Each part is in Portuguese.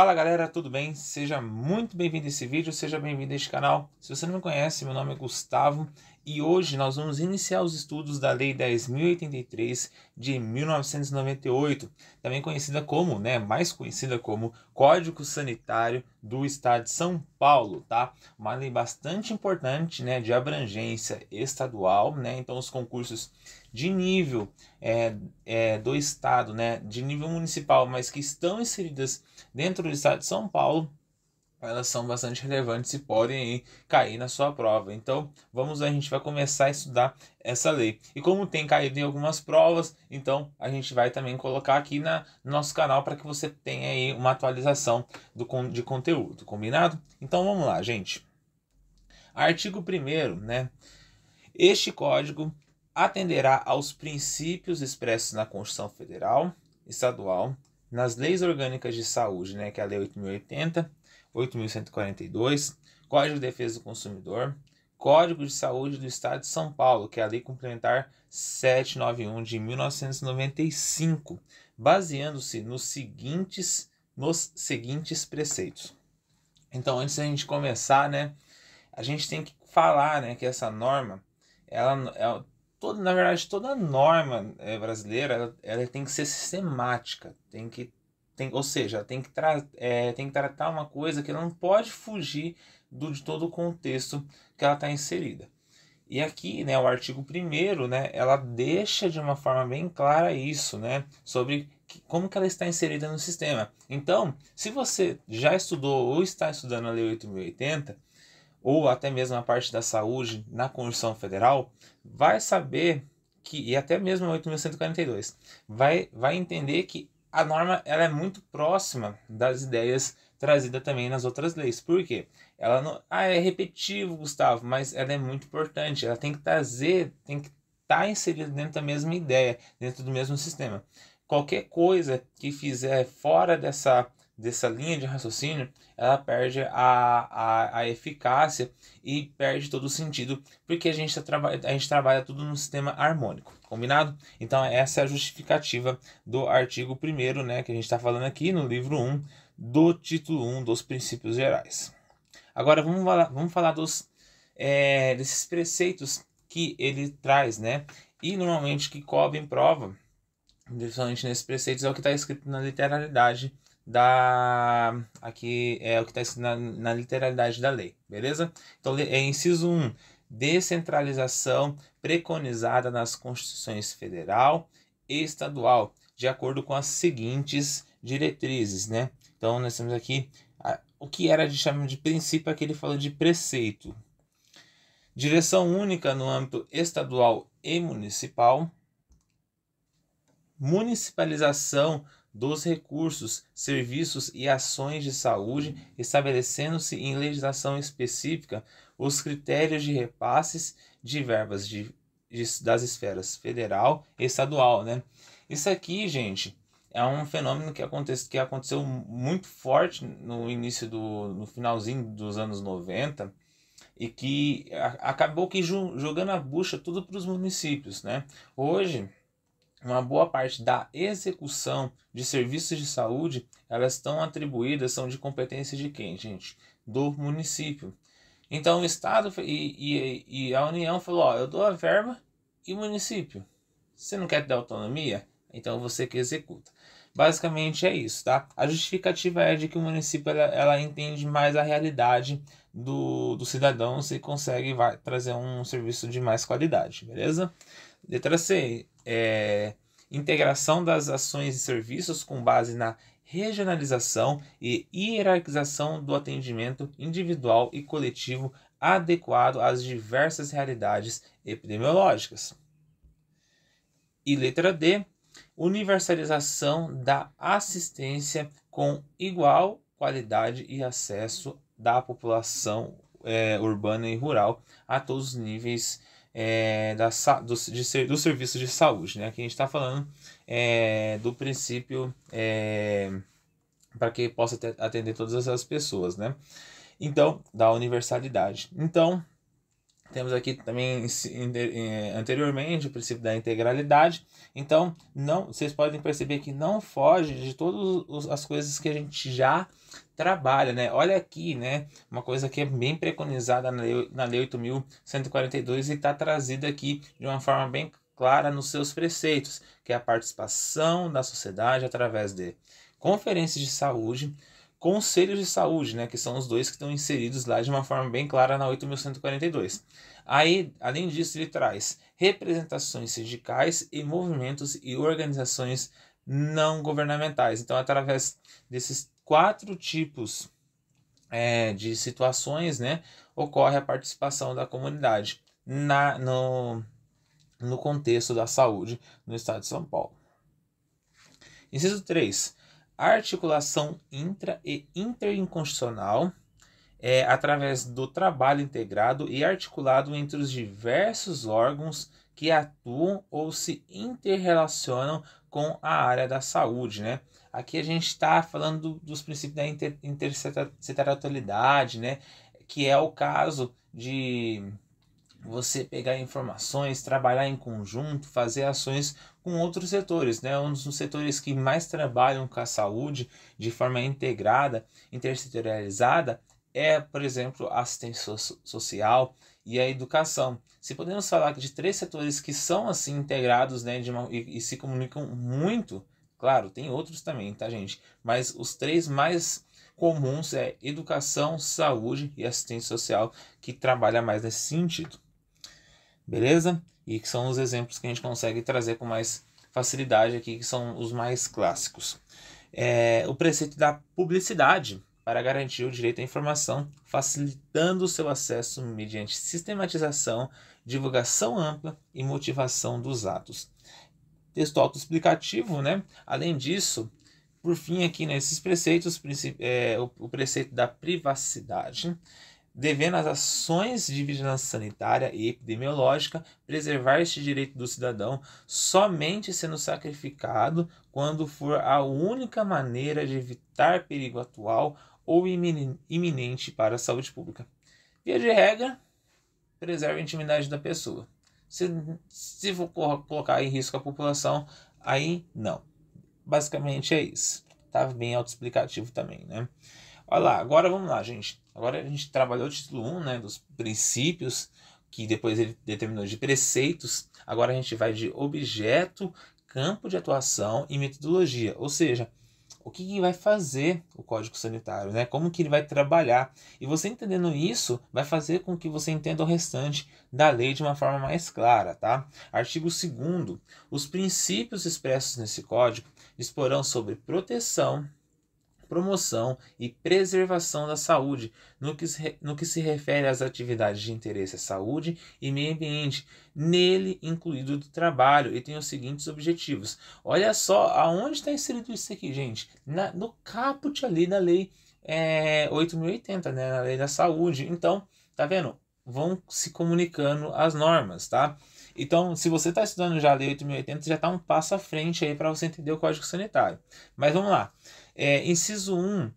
Fala galera, tudo bem? Seja muito bem-vindo a esse vídeo, seja bem-vindo a este canal. Se você não me conhece, meu nome é Gustavo e hoje nós vamos iniciar os estudos da Lei 10.083 de 1998, também conhecida como, né, mais conhecida como Código Sanitário do Estado de São Paulo, tá? Uma lei bastante importante, né, de abrangência estadual, né? Então os concursos de nível é, é, do estado, né, de nível municipal, mas que estão inseridas dentro do estado de São Paulo, elas são bastante relevantes e podem cair na sua prova. Então, vamos, a gente vai começar a estudar essa lei. E como tem caído em algumas provas, então a gente vai também colocar aqui na, no nosso canal para que você tenha aí uma atualização do, de conteúdo, combinado? Então, vamos lá, gente. Artigo 1 né? Este código atenderá aos princípios expressos na Constituição Federal, Estadual, nas leis orgânicas de saúde, né, que é a Lei 8080, 8142, Código de Defesa do Consumidor, Código de Saúde do Estado de São Paulo, que é a Lei Complementar 791 de 1995, baseando-se nos seguintes nos seguintes preceitos. Então, antes da gente começar, né, a gente tem que falar, né, que essa norma ela, ela toda, na verdade, toda norma é, brasileira ela, ela, tem que ser sistemática, tem que, tem, ou seja, tem que, tra é, tem que tratar uma coisa que ela não pode fugir do, de todo o contexto que ela está inserida. E aqui, né, o artigo 1 né, ela deixa de uma forma bem clara isso, né, sobre que, como que ela está inserida no sistema. Então, se você já estudou ou está estudando a Lei 8.080, ou até mesmo a parte da saúde na Constituição Federal, vai saber que, e até mesmo a 8.142, vai, vai entender que a norma ela é muito próxima das ideias trazidas também nas outras leis. Por quê? Ela não, ah, é repetitivo, Gustavo, mas ela é muito importante. Ela tem que trazer, tem que estar tá inserida dentro da mesma ideia, dentro do mesmo sistema. Qualquer coisa que fizer fora dessa dessa linha de raciocínio, ela perde a, a, a eficácia e perde todo o sentido, porque a gente, tá trava, a gente trabalha tudo num sistema harmônico, combinado? Então, essa é a justificativa do artigo 1 né, que a gente está falando aqui no livro 1, do título 1 dos princípios gerais. Agora, vamos falar, vamos falar dos, é, desses preceitos que ele traz, né? E, normalmente, que cobrem prova, principalmente nesses preceitos, é o que está escrito na literalidade, da. Aqui é o que está na, na literalidade da lei, beleza? Então, é inciso 1. Descentralização preconizada nas constituições federal e estadual, de acordo com as seguintes diretrizes, né? Então, nós temos aqui a, o que era de chamar de princípio, aquele ele falou de preceito. Direção única no âmbito estadual e municipal. Municipalização dos recursos, serviços e ações de saúde, estabelecendo-se em legislação específica os critérios de repasses de verbas de, de, das esferas federal e estadual. Né? Isso aqui, gente, é um fenômeno que, que aconteceu muito forte no início do no finalzinho dos anos 90 e que acabou que jogando a bucha tudo para os municípios, né? Hoje uma boa parte da execução de serviços de saúde, elas estão atribuídas, são de competência de quem, gente? Do município. Então o Estado e, e, e a União falou, ó, eu dou a verba e o município. Você não quer ter autonomia? Então você que executa. Basicamente é isso, tá? A justificativa é de que o município ela, ela entende mais a realidade do, do cidadão e consegue vai, trazer um serviço de mais qualidade, beleza? Letra C é, integração das ações e serviços com base na regionalização e hierarquização do atendimento individual e coletivo adequado às diversas realidades epidemiológicas. E letra D, universalização da assistência com igual qualidade e acesso da população é, urbana e rural a todos os níveis é, da, do, de, do serviço de saúde. Né? Aqui a gente está falando é, do princípio é, para que possa atender todas as pessoas, né? Então, da universalidade. Então, temos aqui também eh, anteriormente o princípio da integralidade. Então, não, vocês podem perceber que não foge de todas as coisas que a gente já trabalha, né? Olha aqui, né? Uma coisa que é bem preconizada na lei, 8142 e está trazida aqui de uma forma bem clara nos seus preceitos, que é a participação da sociedade através de conferências de saúde, conselhos de saúde, né, que são os dois que estão inseridos lá de uma forma bem clara na 8.142. Aí, além disso, ele traz representações sindicais e movimentos e organizações não governamentais. Então, através desses quatro tipos é, de situações, né, ocorre a participação da comunidade na, no, no contexto da saúde no estado de São Paulo. Inciso 3 articulação intra e interinconstitucional é, através do trabalho integrado e articulado entre os diversos órgãos que atuam ou se interrelacionam com a área da saúde, né? Aqui a gente está falando dos princípios da inter, né? Que é o caso de você pegar informações, trabalhar em conjunto, fazer ações com outros setores, né? Um dos setores que mais trabalham com a saúde de forma integrada, intersetorializada, é, por exemplo, a assistência social e a educação. Se podemos falar de três setores que são assim integrados, né, uma, e, e se comunicam muito, claro, tem outros também, tá, gente? Mas os três mais comuns é educação, saúde e assistência social, que trabalha mais nesse sentido. Beleza? E que são os exemplos que a gente consegue trazer com mais facilidade aqui, que são os mais clássicos. É, o preceito da publicidade para garantir o direito à informação, facilitando o seu acesso mediante sistematização, divulgação ampla e motivação dos atos. Texto autoexplicativo, né? Além disso, por fim, aqui nesses preceitos, é, o preceito da privacidade devendo as ações de vigilância sanitária e epidemiológica preservar este direito do cidadão somente sendo sacrificado quando for a única maneira de evitar perigo atual ou iminente para a saúde pública. Via de regra, preserva a intimidade da pessoa. Se, se for colocar em risco a população, aí não. Basicamente é isso. Tá bem autoexplicativo também, né? Olha lá, agora vamos lá, gente. Agora a gente trabalhou o título 1, né, dos princípios, que depois ele determinou de preceitos. Agora a gente vai de objeto, campo de atuação e metodologia, ou seja, o que, que vai fazer o código sanitário, né? Como que ele vai trabalhar? E você entendendo isso, vai fazer com que você entenda o restante da lei de uma forma mais clara, tá? Artigo 2 Os princípios expressos nesse código disporão sobre proteção, promoção e preservação da saúde, no que, se, no que se refere às atividades de interesse à saúde e meio ambiente, nele incluído o trabalho, e tem os seguintes objetivos. Olha só aonde está inserido isso aqui, gente. Na, no caput ali da lei é, eh, 8.080, né, na lei da saúde. Então, tá vendo? Vão se comunicando as normas, tá? Então, se você está estudando já a Lei 8.080, já está um passo à frente aí para você entender o Código Sanitário. Mas vamos lá. É, inciso 1,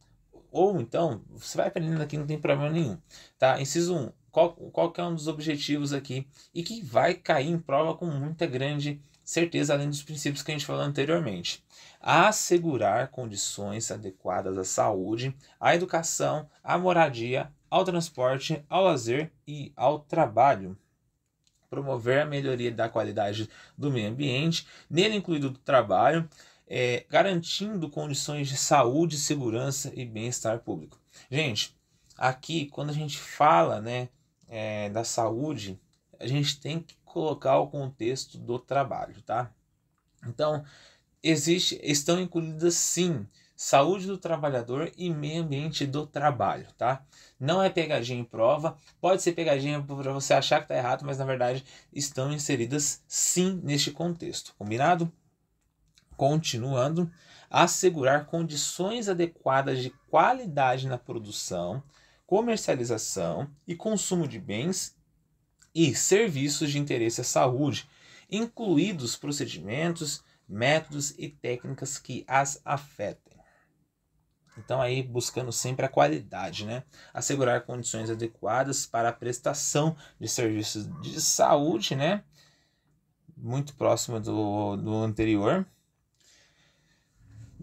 ou então, você vai aprendendo aqui, não tem problema nenhum. Tá? Inciso 1, qual, qual que é um dos objetivos aqui e que vai cair em prova com muita grande certeza, além dos princípios que a gente falou anteriormente. Assegurar condições adequadas à saúde, à educação, à moradia, ao transporte, ao lazer e ao trabalho. Promover a melhoria da qualidade do meio ambiente, nele incluído do trabalho, é, garantindo condições de saúde, segurança e bem-estar público. Gente, aqui quando a gente fala né, é, da saúde, a gente tem que colocar o contexto do trabalho, tá? Então, existe, estão incluídas sim saúde do trabalhador e meio ambiente do trabalho, tá? Não é pegadinha em prova, pode ser pegadinha para você achar que tá errado, mas na verdade estão inseridas sim neste contexto, combinado? continuando, assegurar condições adequadas de qualidade na produção, comercialização e consumo de bens e serviços de interesse à saúde, incluídos procedimentos, métodos e técnicas que as afetem. Então aí buscando sempre a qualidade, né? Assegurar condições adequadas para a prestação de serviços de saúde, né? Muito próximo do, do anterior.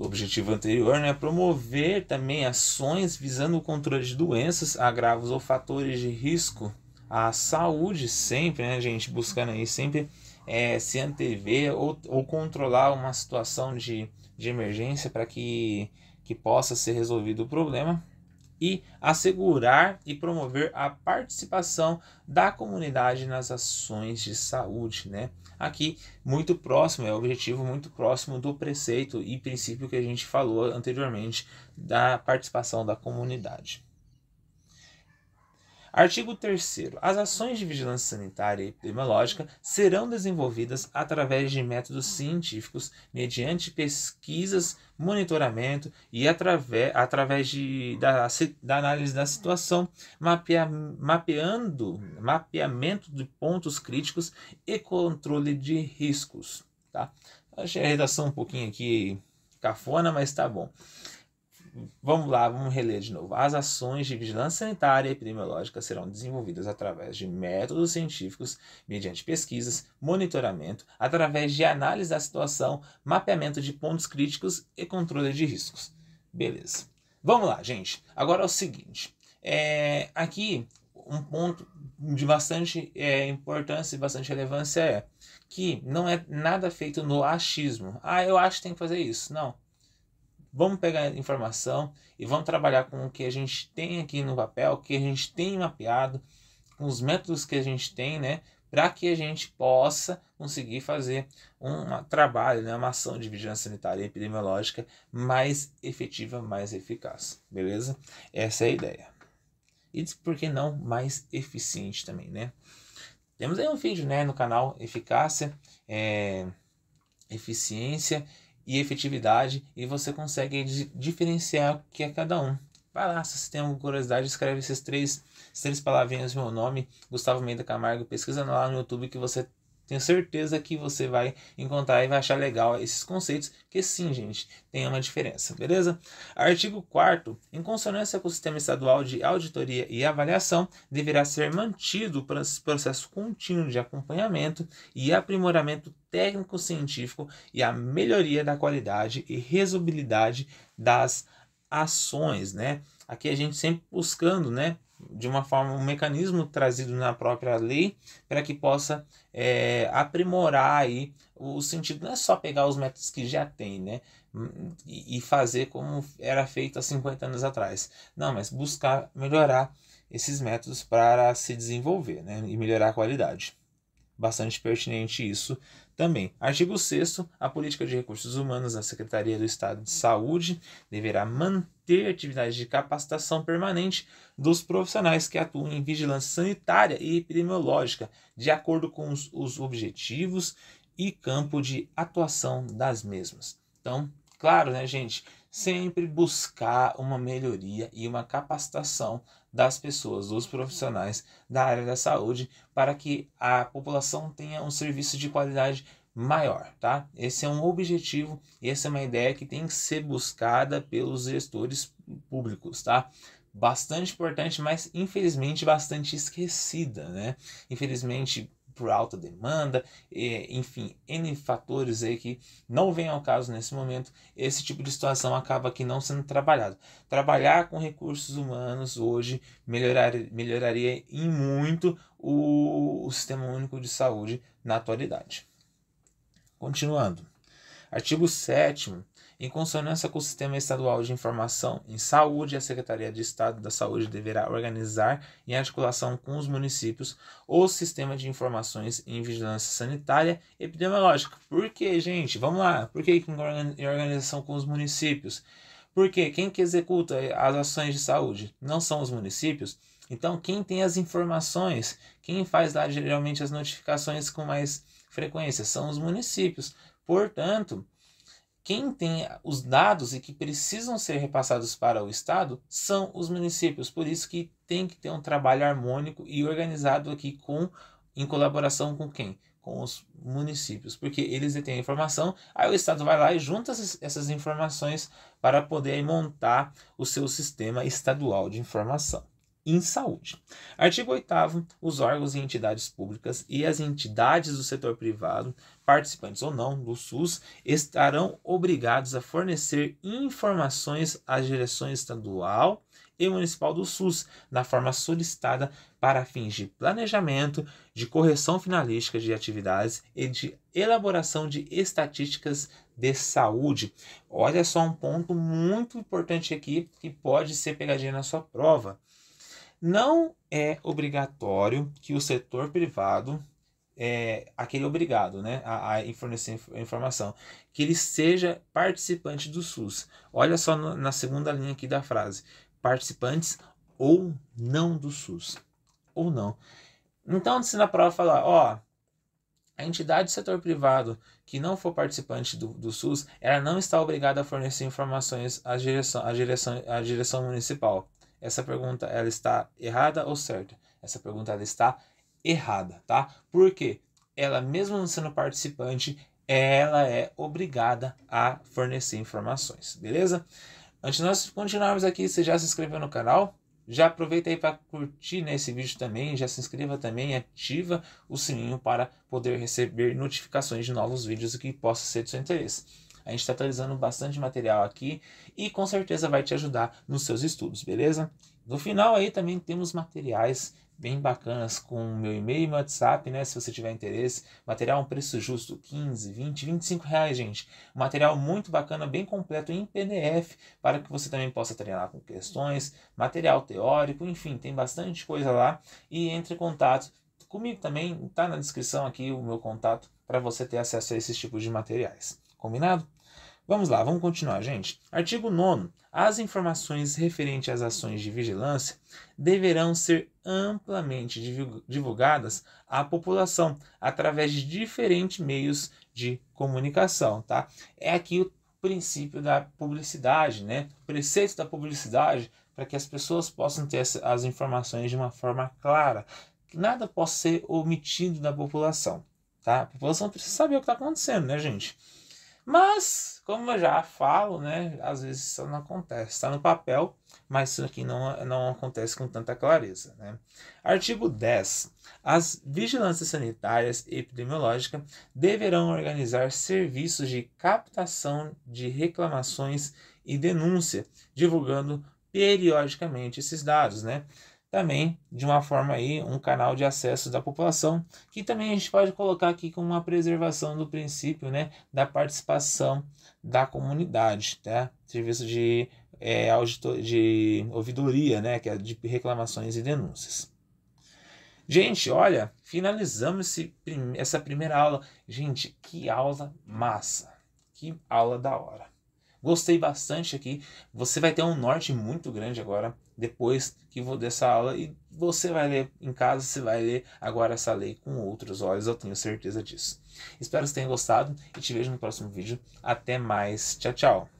O objetivo anterior, né, promover também ações visando o controle de doenças, agravos ou fatores de risco à saúde, sempre, né, gente, buscando aí sempre é, se antever ou, ou controlar uma situação de, de emergência para que, que possa ser resolvido o problema e assegurar e promover a participação da comunidade nas ações de saúde, né? aqui muito próximo, é o objetivo muito próximo do preceito e princípio que a gente falou anteriormente da participação da comunidade. Artigo 3. As ações de vigilância sanitária e epidemiológica serão desenvolvidas através de métodos científicos, mediante pesquisas, monitoramento e através, através de, da, da análise da situação, mapea, mapeando, mapeamento de pontos críticos e controle de riscos. Tá? Achei a redação um pouquinho aqui cafona, mas tá bom. Vamos lá, vamos reler de novo. As ações de vigilância sanitária e epidemiológica serão desenvolvidas através de métodos científicos, mediante pesquisas, monitoramento, através de análise da situação, mapeamento de pontos críticos e controle de riscos. Beleza. Vamos lá, gente. Agora é o seguinte. É, aqui, um ponto de bastante é, importância e bastante relevância é que não é nada feito no achismo. Ah, eu acho que tem que fazer isso. Não Vamos pegar informação e vamos trabalhar com o que a gente tem aqui no papel, o que a gente tem mapeado, com os métodos que a gente tem, né? Para que a gente possa conseguir fazer um trabalho, né, uma ação de vigilância sanitária e epidemiológica mais efetiva, mais eficaz. Beleza? Essa é a ideia. E por que não mais eficiente também, né? Temos aí um vídeo né, no canal Eficácia, é, Eficiência e efetividade e você consegue diferenciar o que é cada um. Vai lá, se você tem alguma curiosidade, escreve esses três, essas três palavrinhas meu nome, Gustavo Meida Camargo, pesquisa lá no YouTube que você tenho certeza que você vai encontrar e vai achar legal esses conceitos, que sim, gente, tem uma diferença, beleza? Artigo 4 em consonância com o Sistema Estadual de Auditoria e Avaliação, deverá ser mantido para esse processo contínuo de acompanhamento e aprimoramento técnico-científico e a melhoria da qualidade e resolvibilidade das ações, né? Aqui a gente sempre buscando, né, de uma forma, um mecanismo trazido na própria lei para que possa é, aprimorar aí o sentido. Não é só pegar os métodos que já tem, né? E, e fazer como era feito há 50 anos atrás. Não, mas buscar melhorar esses métodos para se desenvolver né? e melhorar a qualidade. Bastante pertinente isso também, artigo 6 a política de recursos humanos da Secretaria do Estado de Saúde deverá manter atividades de capacitação permanente dos profissionais que atuam em vigilância sanitária e epidemiológica, de acordo com os, os objetivos e campo de atuação das mesmas. Então, claro, né, gente, sempre buscar uma melhoria e uma capacitação das pessoas, dos profissionais da área da saúde, para que a população tenha um serviço de qualidade maior, tá? Esse é um objetivo, essa é uma ideia que tem que ser buscada pelos gestores públicos, tá? Bastante importante, mas infelizmente bastante esquecida, né? Infelizmente por alta demanda, enfim, N fatores aí que não vem ao caso nesse momento, esse tipo de situação acaba aqui não sendo trabalhado. Trabalhar com recursos humanos hoje melhorar, melhoraria em muito o, o Sistema Único de Saúde na atualidade. Continuando. Artigo 7 em consonância com o Sistema Estadual de Informação em Saúde, a Secretaria de Estado da Saúde deverá organizar, em articulação com os municípios, o Sistema de Informações em Vigilância Sanitária Epidemiológica. Por que, gente? Vamos lá. Por que em organização com os municípios? Porque quem que executa as ações de saúde não são os municípios? Então, quem tem as informações, quem faz lá geralmente as notificações com mais frequência são os municípios. Portanto, quem tem os dados e que precisam ser repassados para o Estado são os municípios, por isso que tem que ter um trabalho harmônico e organizado aqui com em colaboração com quem? Com os municípios, porque eles detêm a informação, aí o Estado vai lá e junta essas informações para poder montar o seu sistema estadual de informação em saúde. Artigo 8 os órgãos e entidades públicas e as entidades do setor privado, participantes ou não do SUS, estarão obrigados a fornecer informações às direções estadual e municipal do SUS, na forma solicitada para fins de planejamento, de correção finalística de atividades e de elaboração de estatísticas de saúde. Olha só um ponto muito importante aqui que pode ser pegadinha na sua prova não é obrigatório que o setor privado, é, aquele obrigado né, a, a fornecer informação, que ele seja participante do SUS. Olha só no, na segunda linha aqui da frase: participantes ou não do SUS. Ou não. Então, se na prova falar, ó, a entidade do setor privado que não for participante do, do SUS, ela não está obrigada a fornecer informações à direção, à direção, à direção municipal essa pergunta ela está errada ou certa? Essa pergunta ela está errada, tá? Porque ela mesmo sendo participante, ela é obrigada a fornecer informações, beleza? Antes de nós continuarmos aqui, você já se inscreveu no canal? Já aproveita aí para curtir nesse né, vídeo também, já se inscreva também, ativa o sininho para poder receber notificações de novos vídeos que possa ser do seu interesse. A gente está atualizando bastante material aqui e com certeza vai te ajudar nos seus estudos, beleza? No final aí também temos materiais bem bacanas com meu e-mail e meu WhatsApp, né? Se você tiver interesse. Material um preço justo, 15, 20, 25 reais, gente. material muito bacana, bem completo em PDF, para que você também possa treinar com questões, material teórico, enfim, tem bastante coisa lá. E entre em contato comigo também, tá na descrição aqui o meu contato para você ter acesso a esses tipos de materiais. Combinado? Vamos lá, vamos continuar, gente. Artigo 9. As informações referentes às ações de vigilância deverão ser amplamente divulgadas à população através de diferentes meios de comunicação, tá? É aqui o princípio da publicidade, né? O preceito da publicidade para que as pessoas possam ter as informações de uma forma clara, que nada possa ser omitido da população, tá? A população precisa saber o que está acontecendo, né, gente? Mas, como eu já falo, né, às vezes isso não acontece. Está no papel, mas isso aqui não, não acontece com tanta clareza. Né? Artigo 10. As vigilâncias sanitárias e epidemiológicas deverão organizar serviços de captação de reclamações e denúncia, divulgando periodicamente esses dados. Né? também de uma forma aí um canal de acesso da população que também a gente pode colocar aqui como uma preservação do princípio né da participação da comunidade tá serviço de é, auditor, de ouvidoria né que é de reclamações e denúncias gente olha finalizamos esse, essa primeira aula gente que aula massa que aula da hora gostei bastante aqui você vai ter um norte muito grande agora depois que vou dessa aula e você vai ler em casa, você vai ler agora essa lei com outros olhos, eu tenho certeza disso. Espero que vocês tenham gostado e te vejo no próximo vídeo. Até mais. Tchau, tchau.